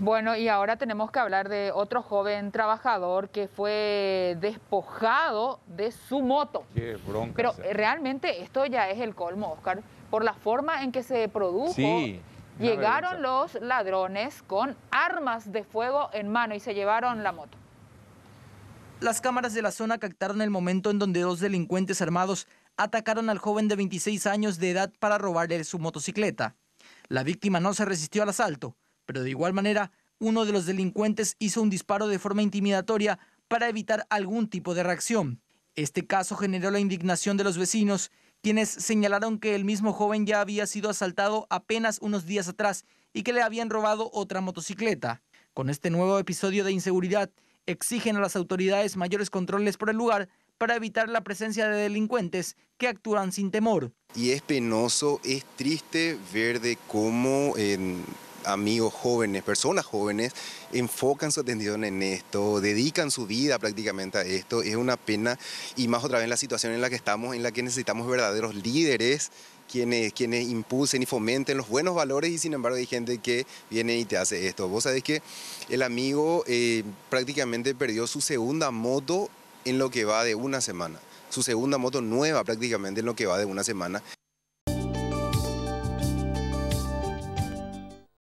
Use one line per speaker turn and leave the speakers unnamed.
Bueno, y ahora tenemos que hablar de otro joven trabajador que fue despojado de su moto.
Qué bronca. Pero eh,
realmente esto ya es el colmo, Oscar, por la forma en que se produjo.
Llegaron
los ladrones con armas de fuego en mano y se llevaron la moto.
Las cámaras de la zona captaron el momento en donde dos delincuentes armados atacaron al joven de 26 años de edad para robarle su motocicleta. La víctima no se resistió al asalto, pero de igual manera uno de los delincuentes hizo un disparo de forma intimidatoria para evitar algún tipo de reacción. Este caso generó la indignación de los vecinos, quienes señalaron que el mismo joven ya había sido asaltado apenas unos días atrás y que le habían robado otra motocicleta. Con este nuevo episodio de inseguridad, exigen a las autoridades mayores controles por el lugar para evitar la presencia de delincuentes que actúan sin temor.
Y es penoso, es triste ver de cómo amigos jóvenes, personas jóvenes, enfocan su atención en esto, dedican su vida prácticamente a esto. Es una pena y más otra vez la situación en la que estamos, en la que necesitamos verdaderos líderes quienes, quienes impulsen y fomenten los buenos valores y sin embargo hay gente que viene y te hace esto. Vos sabés que el amigo eh, prácticamente perdió su segunda moto en lo que va de una semana. Su segunda moto nueva prácticamente en lo que va de una semana.